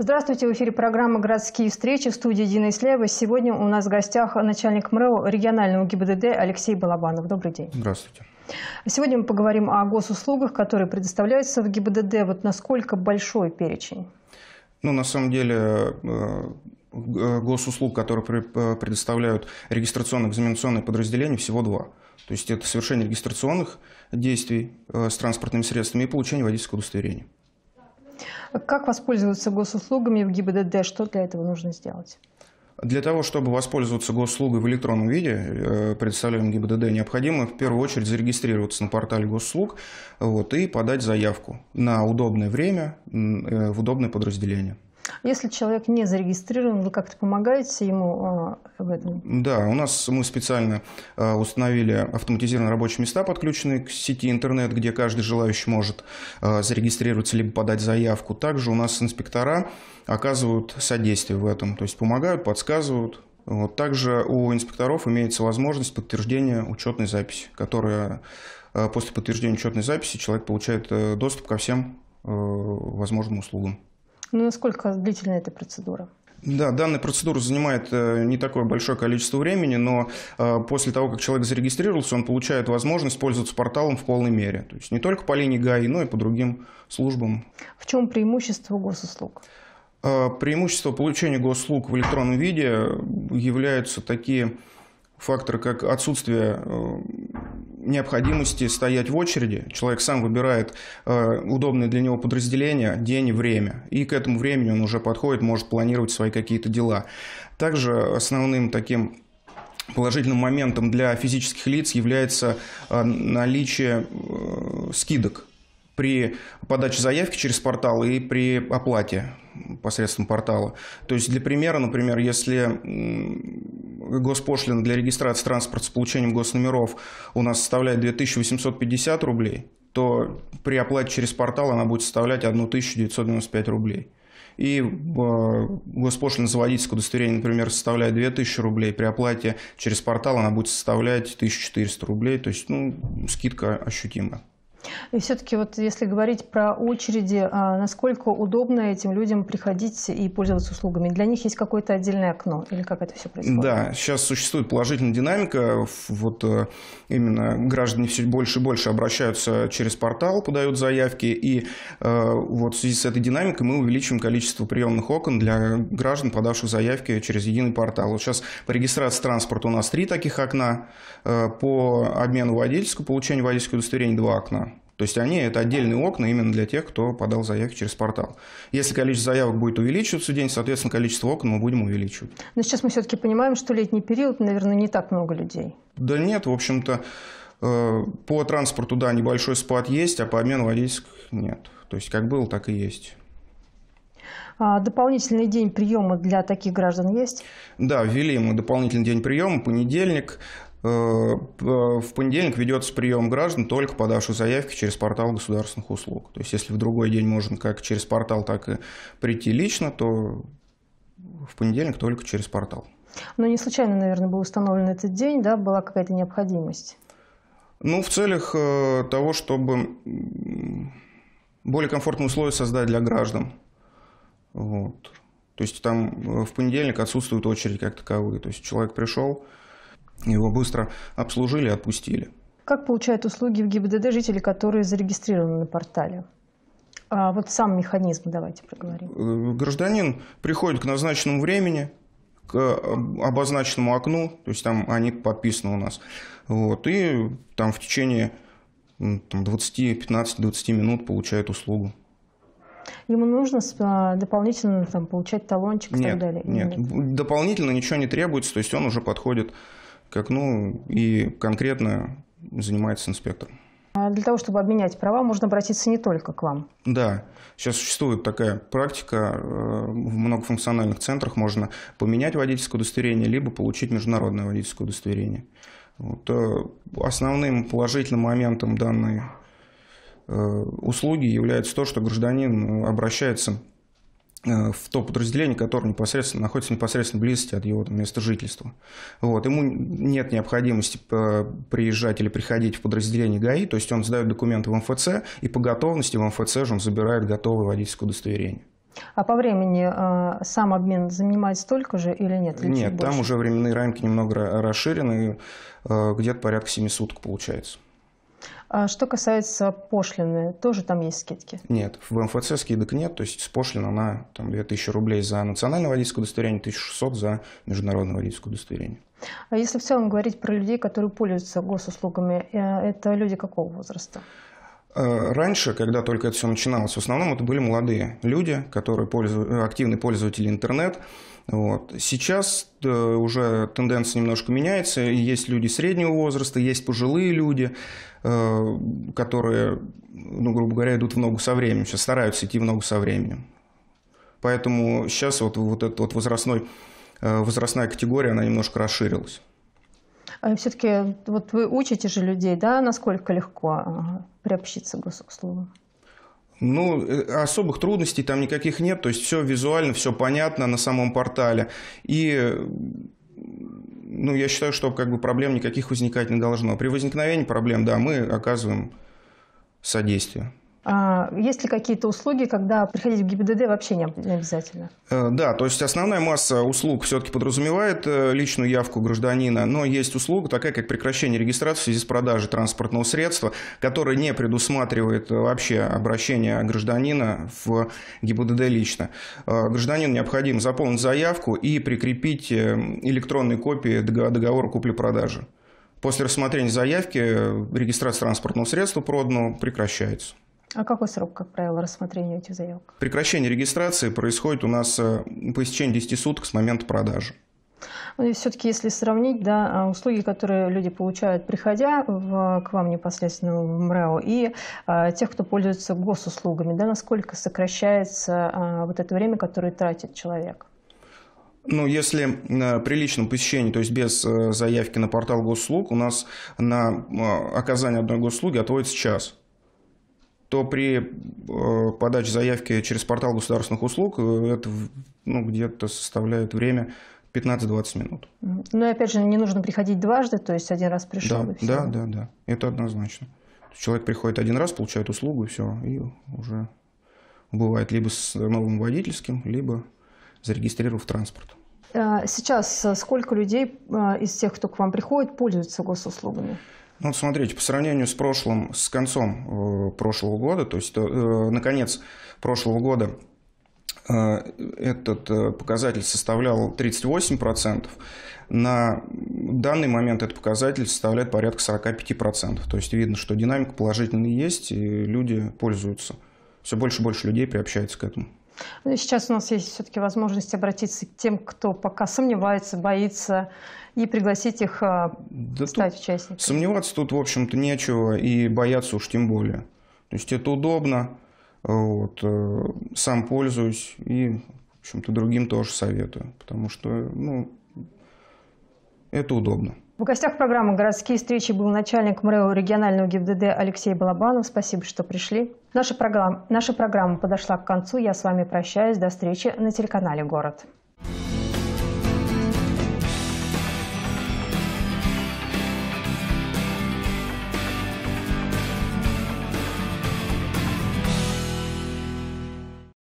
Здравствуйте, в эфире программа «Городские встречи» в студии Дина Исляева. Сегодня у нас в гостях начальник МРЭО регионального ГИБДД Алексей Балабанов. Добрый день. Здравствуйте. Сегодня мы поговорим о госуслугах, которые предоставляются в ГИБДД. Вот насколько большой перечень? Ну, на самом деле, э, э, госуслуг, которые э, предоставляют регистрационно-экзаменационные подразделения, всего два. То есть это совершение регистрационных действий с транспортными средствами и получение водительского удостоверения. Как воспользоваться госуслугами в ГИБДД? Что для этого нужно сделать? Для того, чтобы воспользоваться госуслугой в электронном виде, э, представляем ГИБДД, необходимо в первую очередь зарегистрироваться на портале госуслуг вот, и подать заявку на удобное время э, в удобное подразделение. Если человек не зарегистрирован, вы как-то помогаете ему а, в этом? Да, у нас мы специально а, установили автоматизированные рабочие места, подключенные к сети интернет, где каждый желающий может а, зарегистрироваться либо подать заявку. Также у нас инспектора оказывают содействие в этом, то есть помогают, подсказывают, вот. Также у инспекторов имеется возможность подтверждения учетной записи, которая после подтверждения учетной записи человек получает э, доступ ко всем э, возможным услугам. Ну, насколько длительна эта процедура? Да, данная процедура занимает э, не такое большое количество времени, но э, после того, как человек зарегистрировался, он получает возможность пользоваться порталом в полной мере. То есть не только по линии ГАИ, но и по другим службам. В чем преимущество госуслуг? Э, преимущество получения госуслуг в электронном виде являются такие факторы, как отсутствие необходимости стоять в очереди. Человек сам выбирает э, удобное для него подразделение, день и время. И к этому времени он уже подходит, может планировать свои какие-то дела. Также основным таким положительным моментом для физических лиц является э, наличие э, скидок при подаче заявки через портал и при оплате посредством портала. То есть для примера, например, если госпошлина для регистрации транспорта с получением госномеров у нас составляет 2850 рублей, то при оплате через портал она будет составлять 1995 рублей. И э, госпошлина за водительское удостоверение, например, составляет 2000 рублей. При оплате через портал она будет составлять 1400 рублей. То есть ну, скидка ощутимая. И все-таки вот если говорить про очереди, а, насколько удобно этим людям приходить и пользоваться услугами? Для них есть какое-то отдельное окно или как это все происходит? Да, сейчас существует положительная динамика. Вот э, именно граждане все больше и больше обращаются через портал, подают заявки. И э, вот в связи с этой динамикой мы увеличим количество приемных окон для граждан, подавших заявки через единый портал. Вот сейчас по регистрации транспорта у нас три таких окна, э, по обмену водительского, получению водительского удостоверения два окна. То есть они – это отдельные окна именно для тех, кто подал заявки через портал. Если количество заявок будет увеличиваться в день, соответственно, количество окон мы будем увеличивать. Но сейчас мы все-таки понимаем, что летний период, наверное, не так много людей. Да нет, в общем-то, э, по транспорту, да, небольшой спад есть, а по обмену водительских нет. То есть как было, так и есть. А дополнительный день приема для таких граждан есть? Да, ввели мы дополнительный день приема, понедельник. Э, в понедельник ведется прием граждан только подавших заявки через портал государственных услуг. То есть, если в другой день можно как через портал, так и прийти лично, то в понедельник только через портал. Но не случайно, наверное, был установлен этот день, да, была какая-то необходимость? Ну, в целях э, того, чтобы более комфортные условия создать для граждан. Вот. То есть там э, в понедельник отсутствуют очереди как таковые. То есть человек пришел, его быстро обслужили, отпустили. Как получают услуги в ГИБДД жители, которые зарегистрированы на портале? А вот сам механизм давайте проговорим. Э, гражданин приходит к назначенному времени, к э, обозначенному окну, то есть там они подписаны у нас. Вот, и там в течение там, 20, 15, 20 минут получает услугу. Ему нужно а, дополнительно там, получать талончик и так далее? Нет, нет, дополнительно ничего не требуется, то есть он уже подходит к окну и конкретно занимается инспектором. А для того, чтобы обменять права, можно обратиться не только к вам. Да, сейчас существует такая практика. Э, в многофункциональных центрах можно поменять водительское удостоверение, либо получить международное водительское удостоверение. Вот. Э, основным положительным моментом данной э, услуги является то, что гражданин обращается Э, в то подразделение, которое непосредственно находится в близости от его там, места жительства. Вот. Ему нет необходимости э, приезжать или приходить в подразделение ГАИ, то есть он сдает документы в МФЦ, и по готовности в МФЦ же он забирает готовое водительское удостоверение. А по времени э, сам обмен занимает столько же или нет? Или нет, там уже временные рамки немного расширены, э, где-то порядка 7 суток получается. А что касается пошлины, тоже там есть скидки? Нет, в МФЦ скидок нет, то есть с пошлина на там, 2000 рублей за национальное водительское удостоверение, 1600 за международное водительское удостоверение. А если в целом говорить про людей, которые пользуются госуслугами, э, это люди какого возраста? Э, раньше, когда только это все начиналось, в основном это были молодые люди, которые пользу... Э, активные пользователи интернет. Вот. Сейчас э, уже тенденция немножко меняется. Есть люди среднего возраста, есть пожилые люди, которые, ну, грубо говоря, идут в ногу со временем, сейчас стараются идти в ногу со временем. Поэтому сейчас вот, вот эта вот возрастной, возрастная категория, она немножко расширилась. А, Все-таки вот вы учите же людей, да, насколько легко приобщиться к госуслугам? Ну, э, особых трудностей там никаких нет, то есть все визуально, все понятно на самом портале. И ну, я считаю, что как бы проблем никаких возникать не должно. При возникновении проблем, да, мы оказываем содействие. А, есть ли какие-то услуги, когда приходить в ГИБДД вообще не обязательно? Э, да, то есть основная масса услуг все-таки подразумевает э, личную явку гражданина, но есть услуга такая, как прекращение регистрации в связи с продажей транспортного средства, которая не предусматривает э, вообще обращение гражданина в ГИБДД лично. Гражданину необходимо заполнить заявку и прикрепить электронные копии договора купли-продажи. После рассмотрения заявки регистрация транспортного средства проданного прекращается. А какой срок, как правило, рассмотрения этих заявок? Прекращение регистрации происходит у нас э, по истечении 10 суток с момента продажи. Ну, все-таки, если сравнить, да, а, услуги, которые люди получают, приходя в, к вам непосредственно в МРЭО, и а, тех, кто пользуется госуслугами, да, насколько сокращается а, вот это время, которое тратит человек? Ну, если э, при личном посещении, то есть без э, заявки на портал госуслуг, у нас на оказание одной госуслуги отводится час то при э, подаче заявки через портал государственных услуг э, это ну, где-то составляет время 15-20 минут. ну и опять же, не нужно приходить дважды, то есть один раз пришел да, и все. Да, да, да. Это однозначно. Человек приходит один раз, получает услугу, и все, и уже бывает либо с новым водительским, либо зарегистрировав транспорт. А, сейчас а, сколько людей а, из тех, кто к вам приходит, пользуются госуслугами? Ну, смотрите, по сравнению с прошлым, с концом э, прошлого года, то есть, э, э наконец, прошлого года э, этот э, показатель составлял 38%. На данный момент этот показатель составляет порядка 45%. То есть видно, что динамика положительная есть, и люди пользуются. Все больше и больше людей приобщаются к этому. Ну, сейчас у нас есть все-таки возможность обратиться к тем, кто пока сомневается, боится, и пригласить их а, да стать участниками. Сомневаться тут, в общем-то, нечего, и бояться уж тем более. То есть это удобно, э, вот, э, сам пользуюсь и, в общем-то, другим тоже советую, потому что ну, это удобно. В гостях программы «Городские встречи» был начальник МРЭО регионального ГИБДД Алексей Балабанов. Спасибо, что пришли. Наша программа, наша программа подошла к концу. Я с вами прощаюсь. До встречи на телеканале «Город».